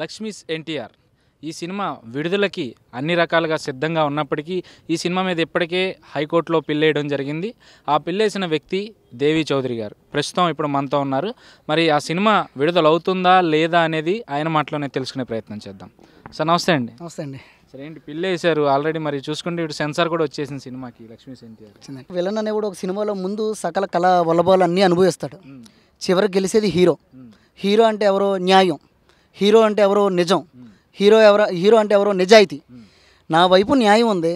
లక్ష్మీస్ ఎన్టీఆర్ ఈ సినిమా విడుదలకి అన్ని రకాలుగా సిద్ధంగా ఉన్నప్పటికీ ఈ సినిమా మీద ఇప్పటికే హైకోర్టులో పెళ్ళేయడం జరిగింది ఆ పెళ్ళేసిన వ్యక్తి దేవి చౌదరి గారు ప్రస్తుతం ఇప్పుడు మనతో ఉన్నారు మరి ఆ సినిమా విడుదలవుతుందా లేదా అనేది ఆయన మాటలోనే తెలుసుకునే ప్రయత్నం చేద్దాం సార్ నమస్తే అండి నమస్తే అండి సరే ఏంటి పిల్లేశారు ఆల్రెడీ మరి చూసుకుంటే ఇప్పుడు సెన్సార్ కూడా వచ్చేసింది సినిమాకి లక్ష్మీ సెంటి విలన్ కూడా ఒక సినిమాలో ముందు సకల కళ వల్లభాలు అన్నీ అనుభవిస్తాడు చివరికి గెలిసేది హీరో హీరో అంటే ఎవరో న్యాయం హీరో అంటే ఎవరో నిజం హీరో ఎవరో హీరో అంటే ఎవరో నిజాయితీ నా వైపు న్యాయం ఉంది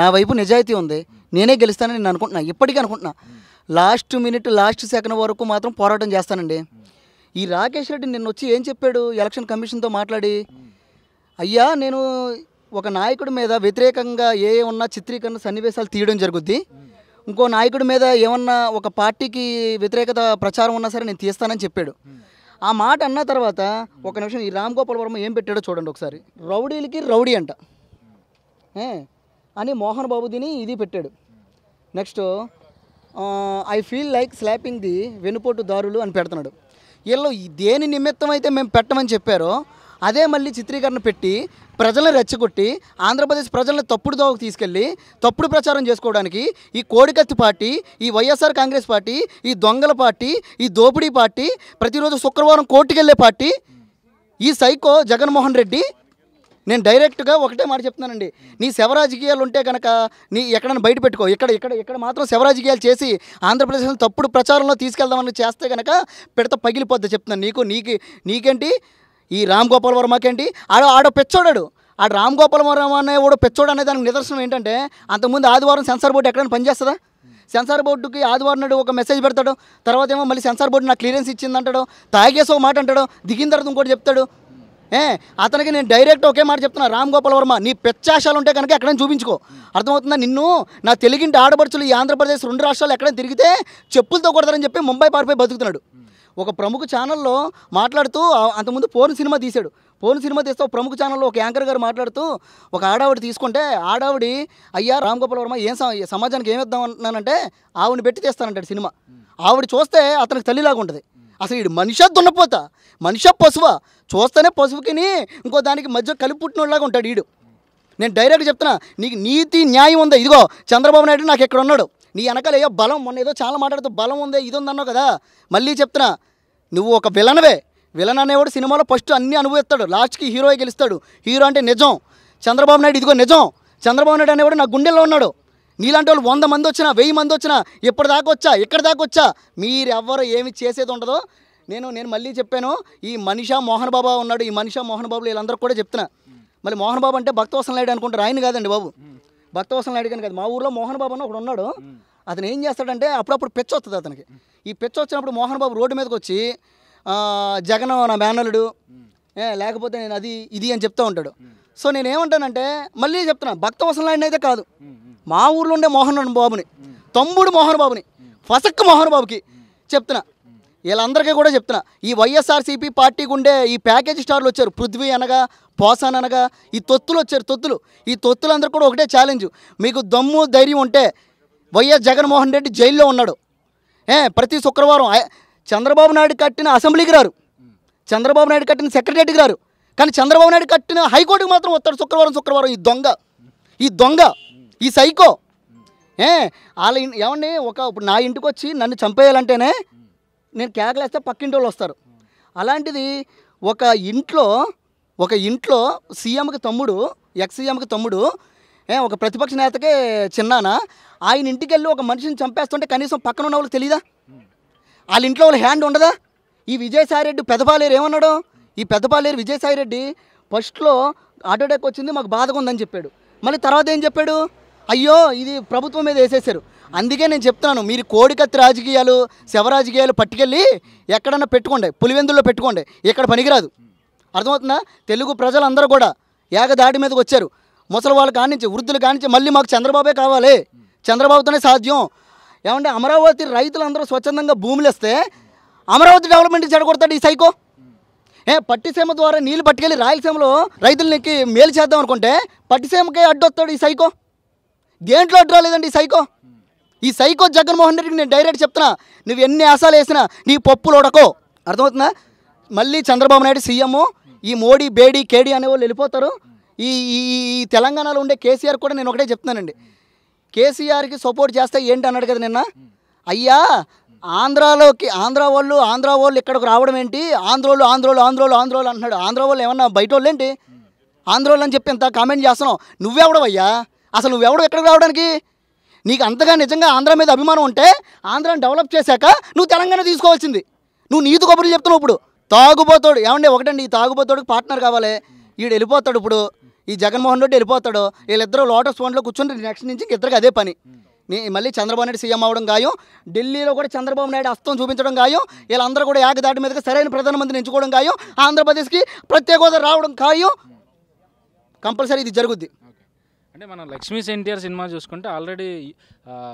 నా వైపు నిజాయితీ ఉంది నేనే గెలుస్తానని నేను అనుకుంటున్నా ఇప్పటికీ అనుకుంటున్నా లాస్ట్ మినిట్ లాస్ట్ సెకండ్ వరకు మాత్రం పోరాటం చేస్తానండి ఈ రాకేష్ రెడ్డి నిన్న వచ్చి ఏం చెప్పాడు ఎలక్షన్ కమిషన్తో మాట్లాడి అయ్యా నేను ఒక నాయకుడి మీద వ్యతిరేకంగా ఏ ఉన్న చిత్రీకరణ సన్నివేశాలు తీయడం జరుగుద్ది ఇంకో నాయకుడి మీద ఏమన్నా ఒక పార్టీకి వ్యతిరేకత ప్రచారం ఉన్నా సరే నేను తీస్తానని చెప్పాడు ఆ మాట అన్న తర్వాత ఒక నిమిషం ఈ రామ్ గోపాల్ వర్మ ఏం పెట్టాడో చూడండి ఒకసారి రౌడీలకి రౌడీ అంట అని మోహన్ బాబు దీని ఇది పెట్టాడు next I feel like slapping the వెనుపోటు దారులు అని పెడుతున్నాడు వీళ్ళు దేని నిమిత్తం అయితే మేము పెట్టమని చెప్పారో అదే మళ్ళీ చిత్రీకరణ పెట్టి ప్రజలను రెచ్చగొట్టి ఆంధ్రప్రదేశ్ ప్రజలను తప్పుడు దోవకు తీసుకెళ్ళి తప్పుడు ప్రచారం చేసుకోవడానికి ఈ కోడికత్తి పార్టీ ఈ వైఎస్ఆర్ కాంగ్రెస్ పార్టీ ఈ దొంగల పార్టీ ఈ దోపిడీ పార్టీ ప్రతిరోజు శుక్రవారం కోర్టుకెళ్ళే పార్టీ ఈ సైకో జగన్మోహన్ రెడ్డి నేను డైరెక్ట్గా ఒకటే మాట చెప్తున్నానండి నీ శివరాజకీయాలు ఉంటే కనుక నీ ఎక్కడైనా బయట పెట్టుకో ఇక్కడ ఇక్కడ ఇక్కడ మాత్రం శివరాజకీయాలు చేసి ఆంధ్రప్రదేశ్లో తప్పుడు ప్రచారంలో తీసుకెళ్దామని చేస్తే కనుక పిడత పగిలిపోద్ది చెప్తున్నాను నీకు నీకు నీకేంటి ఈ రామ్ గోపాల్ వర్మకేంటి ఆడ ఆడ పెచ్చోడాడు ఆ రామ్ గోపాల్ వర్మ అనే వాడు పెచ్చోడు అనే దానికి నిదర్శనం ఏంటంటే అంతకుముందు ఆదివారం సెన్సార్ బోర్డు ఎక్కడైనా పనిచేస్తుందా సెన్సార్ బోర్డుకి ఆదివారం నాడు ఒక మెసేజ్ పెడతాడు తర్వాత ఏమో మళ్ళీ సెన్సార్ బోర్డు నాకు క్లియరెన్స్ ఇచ్చిందంటాడు తాగేసి ఒక మాట అంటాడు దిగిన తర్వాత ఇంకోటి చెప్తాడు ఏ అతనికి నేను డైరెక్ట్ ఒకే మాట చెప్తున్నా రామ్ గోపాల్ వర్మ నీ పెచ్చాశాలు ఉంటే కనుక ఎక్కడైనా చూపించుకో అర్థమవుతుందా నిన్ను నా తెలుగింటి ఆడపడుచులు ఈ ఆంధ్రప్రదేశ్ రెండు రాష్ట్రాలు ఎక్కడైనా తిరిగితే చెప్పులతో కొడతారని చెప్పి ముంబై పారిపోయి బతుకుతున్నాడు ఒక ప్రముఖ ఛానల్లో మాట్లాడుతూ అంతకుముందు పోర్న్ సినిమా తీశాడు పోర్న్ సినిమా తీస్తే ఒక ప్రముఖ ఛానల్లో ఒక యాంకర్ గారు మాట్లాడుతూ ఒక ఆడావిడ తీసుకుంటే ఆడావిడి అయ్యా రామ్ గోపాల్ వర్మ ఏం సమాజానికి ఇద్దాం అంటున్నానంటే ఆవిడని పెట్టి తీస్తానంటాడు సినిమా ఆవిడ చూస్తే అతనికి తల్లిలాగా ఉంటుంది అసలు ఈ మనిషా దున్నపోతా మనిషి పశువ చూస్తేనే పశువుకి ఇంకో దానికి మధ్య కలిపి పుట్టినోళ్ళగా ఉంటాడు వీడు నేను డైరెక్ట్ చెప్తున్నా నీకు నీతి న్యాయం ఉందా ఇదిగో చంద్రబాబు నాయుడు నాకు ఎక్కడ ఉన్నాడు నీ వెనకాల ఏదో బలం మొన్న ఏదో చాలా మాట్లాడుతూ బలం ఉందే ఇది ఉందన్నావు కదా మళ్ళీ చెప్తున్నా నువ్వు ఒక విలనవే విలన్ అనేవాడు సినిమాలో ఫస్ట్ అన్నీ అనుభవిస్తాడు లాస్ట్కి హీరోయే గెలుస్తాడు హీరో అంటే నిజం చంద్రబాబు నాయుడు ఇదిగో నిజం చంద్రబాబు నాయుడు అనేవాడు నా గుండెల్లో ఉన్నాడు నీలాంటి వాళ్ళు వంద మంది వచ్చినా వెయ్యి మంది వచ్చినా ఎప్పటిదాకా దాకా వచ్చా ఇక్కడ దాకా వచ్చా మీరెవ్వరు ఏమి చేసేది ఉండదో నేను నేను మళ్ళీ చెప్పాను ఈ మనిషా మోహన్ బాబా ఉన్నాడు ఈ మనిషా మోహన్ బాబు వీళ్ళందరూ కూడా చెప్తున్నా మళ్ళీ మోహన్ బాబు అంటే భక్తవసం లేడు అనుకుంటారు ఆయన కాదండి బాబు భక్తవసలను అడిగాను కదా మా ఊర్లో మోహన్ బాబు అని ఒకడు ఉన్నాడు అతను ఏం చేస్తాడంటే అప్పుడప్పుడు పెచ్చ వస్తుంది అతనికి ఈ పెచ్చ వచ్చినప్పుడు మోహన్ బాబు రోడ్డు మీదకి వచ్చి జగన్ నా మేనలుడు లేకపోతే నేను అది ఇది అని చెప్తూ ఉంటాడు సో నేనేమంటానంటే మళ్ళీ చెప్తున్నాను భక్తవసలను అయితే కాదు మా ఊర్లో ఉండే మోహన్ బాబుని తమ్ముడు మోహన్ బాబుని ఫసక్ మోహన్ బాబుకి చెప్తున్నా వీళ్ళందరికీ కూడా చెప్తున్నా ఈ వైఎస్ఆర్సీపీ పార్టీకి ఉండే ఈ ప్యాకేజ్ స్టార్లు వచ్చారు పృథ్వీ అనగా పోసాన్ అనగా ఈ తొత్తులు వచ్చారు తొత్తులు ఈ తొత్తులందరూ కూడా ఒకటే ఛాలెంజ్ మీకు దమ్ము ధైర్యం ఉంటే వైఎస్ జగన్మోహన్ రెడ్డి జైల్లో ఉన్నాడు ఏ ప్రతి శుక్రవారం చంద్రబాబు నాయుడు కట్టిన అసెంబ్లీకి రారు చంద్రబాబు నాయుడు కట్టిన సెక్రటరీకి రారు కానీ చంద్రబాబు నాయుడు కట్టిన హైకోర్టుకి మాత్రం వస్తాడు శుక్రవారం శుక్రవారం ఈ దొంగ ఈ దొంగ ఈ సైకో ఏ వాళ్ళ ఏమండి ఒక ఇప్పుడు నా ఇంటికి వచ్చి నన్ను చంపేయాలంటేనే నేను కేకలేస్తే పక్కింటి వాళ్ళు వస్తారు అలాంటిది ఒక ఇంట్లో ఒక ఇంట్లో సీఎంకి తమ్ముడు ఎక్స్ సీఎంకి తమ్ముడు ఒక ప్రతిపక్ష నేతకే చిన్నానా ఆయన ఇంటికి వెళ్ళి ఒక మనిషిని చంపేస్తుంటే కనీసం పక్కన ఉన్న వాళ్ళు తెలియదా వాళ్ళ ఇంట్లో వాళ్ళ హ్యాండ్ ఉండదా ఈ విజయసాయిరెడ్డి పెదపాలేరు ఏమన్నాడు ఈ పెద్దపాలేరు విజయసాయిరెడ్డి ఫస్ట్లో హార్ట్ వచ్చింది మాకు బాధగా ఉందని చెప్పాడు మళ్ళీ తర్వాత ఏం చెప్పాడు అయ్యో ఇది ప్రభుత్వం మీద వేసేసారు అందుకే నేను చెప్తున్నాను మీరు కోడికత్తి రాజకీయాలు శవరాజకీయాలు పట్టుకెళ్ళి ఎక్కడన్నా పెట్టుకోండి పులివెందుల్లో పెట్టుకోండి ఇక్కడ పనికిరాదు అర్థమవుతుందా తెలుగు ప్రజలందరూ కూడా ఏకదాటి మీదకి వచ్చారు ముసలి వాళ్ళు కానించి వృద్ధులు కానించి మళ్ళీ మాకు చంద్రబాబే కావాలి చంద్రబాబుతోనే సాధ్యం ఏమంటే అమరావతి రైతులందరూ స్వచ్ఛందంగా భూములు ఇస్తే అమరావతి డెవలప్మెంట్ చెడగొడతాడు ఈ సైకో ఏ పట్టిసీమ ద్వారా నీళ్ళు పట్టుకెళ్ళి రాయలసీమలో రైతులకి మేలు చేద్దాం అనుకుంటే పట్టిసీమకే అడ్డొస్తాడు ఈ సైకో దేంట్లో డ్రా లేదండి ఈ సైకో ఈ సైకో జగన్మోహన్ రెడ్డికి నేను డైరెక్ట్ చెప్తున్నా నువ్వు ఎన్ని ఆశాలు వేసినా నీ పప్పులు ఉడకో అర్థమవుతుందా మళ్ళీ చంద్రబాబు నాయుడు సీఎం ఈ మోడీ బేడీ కేడీ అనే వాళ్ళు వెళ్ళిపోతారు ఈ ఈ తెలంగాణలో ఉండే కేసీఆర్ కూడా నేను ఒకటే చెప్తున్నానండి కేసీఆర్కి సపోర్ట్ చేస్తే ఏంటి అన్నాడు కదా నిన్న అయ్యా ఆంధ్రాలోకి ఆంధ్ర వాళ్ళు ఆంధ్ర వాళ్ళు ఇక్కడికి రావడం ఏంటి ఆంధ్రోలు ఆంధ్రోలు ఆంధ్రోలు ఆంధ్రోలు అంటున్నాడు ఆంధ్ర వాళ్ళు ఏమన్నా బయట వాళ్ళు ఏంటి ఆంధ్రోలు అని చెప్పి ఇంత కామెంట్ చేస్తున్నావు నువ్వే నువ్వెవడవయ్యా అసలు నువ్వెవడు ఎక్కడికి రావడానికి నీకు అంతగా నిజంగా ఆంధ్ర మీద అభిమానం ఉంటే ఆంధ్రాని డెవలప్ చేశాక నువ్వు తెలంగాణ తీసుకోవాల్సింది నువ్వు నీతి కొబ్బరి చెప్తున్నావు ఇప్పుడు తాగుబోతాడు ఏమండి ఒకటండి ఈ తాగుబోతాడు పార్ట్నర్ కావాలి వీడు వెళ్ళిపోతాడు ఇప్పుడు ఈ జగన్మోహన్ రెడ్డి వెళ్ళిపోతాడు వీళ్ళిద్దరూ లోటస్ ఫోన్లో కూర్చుంటే నెక్స్ట్ నుంచి ఇద్దరికి అదే పని మళ్ళీ చంద్రబాబు నాయుడు సీఎం అవడం గాయం ఢిల్లీలో కూడా చంద్రబాబు నాయుడు అస్తం చూపించడం గాయం వీళ్ళందరూ కూడా దాటి మీదకి సరైన ప్రధానమంత్రిని ఎంచుకోవడం గాయం ఆంధ్రప్రదేశ్కి ప్రత్యేక హోదా రావడం ఖాయం కంపల్సరీ ఇది జరుగుద్ది అంటే మనం లక్ష్మీ ఎన్టీఆర్ సినిమా చూసుకుంటే ఆల్రెడీ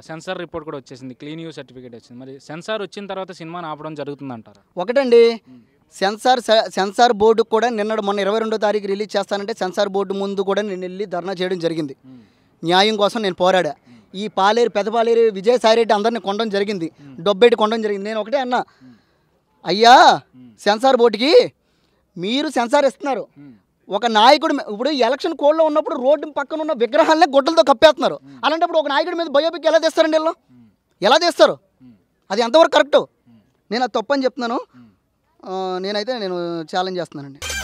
సెన్సార్ రిపోర్ట్ కూడా వచ్చేసింది క్లీన్ యూ సర్టిఫికేట్ వచ్చింది మరి సెన్సార్ వచ్చిన తర్వాత సినిమా ఆపడం జరుగుతుంది అంటారు ఒకటండి సెన్సార్ సెన్సార్ బోర్డు కూడా నిన్న మొన్న ఇరవై రెండో తారీఖు రిలీజ్ చేస్తానంటే సెన్సార్ బోర్డు ముందు కూడా నేను వెళ్ళి ధర్నా చేయడం జరిగింది న్యాయం కోసం నేను పోరాడా ఈ పాలేరు పెదపాలేరు విజయసాయిరెడ్డి అందరిని కొనడం జరిగింది డొబ్బేటి కొనడం జరిగింది నేను ఒకటే అన్నా అయ్యా సెన్సార్ బోర్డుకి మీరు సెన్సార్ ఇస్తున్నారు ఒక నాయకుడు ఇప్పుడు ఎలక్షన్ కోడ్లో ఉన్నప్పుడు రోడ్డు పక్కన ఉన్న విగ్రహాలనే గొడ్డలతో కప్పేస్తున్నారు అలాంటప్పుడు ఒక నాయకుడి మీద బయోపిక్ ఎలా తీస్తారండి వీళ్ళు ఎలా తీస్తారు అది ఎంతవరకు కరెక్టు నేను అది తప్పని చెప్తున్నాను నేనైతే నేను ఛాలెంజ్ చేస్తున్నానండి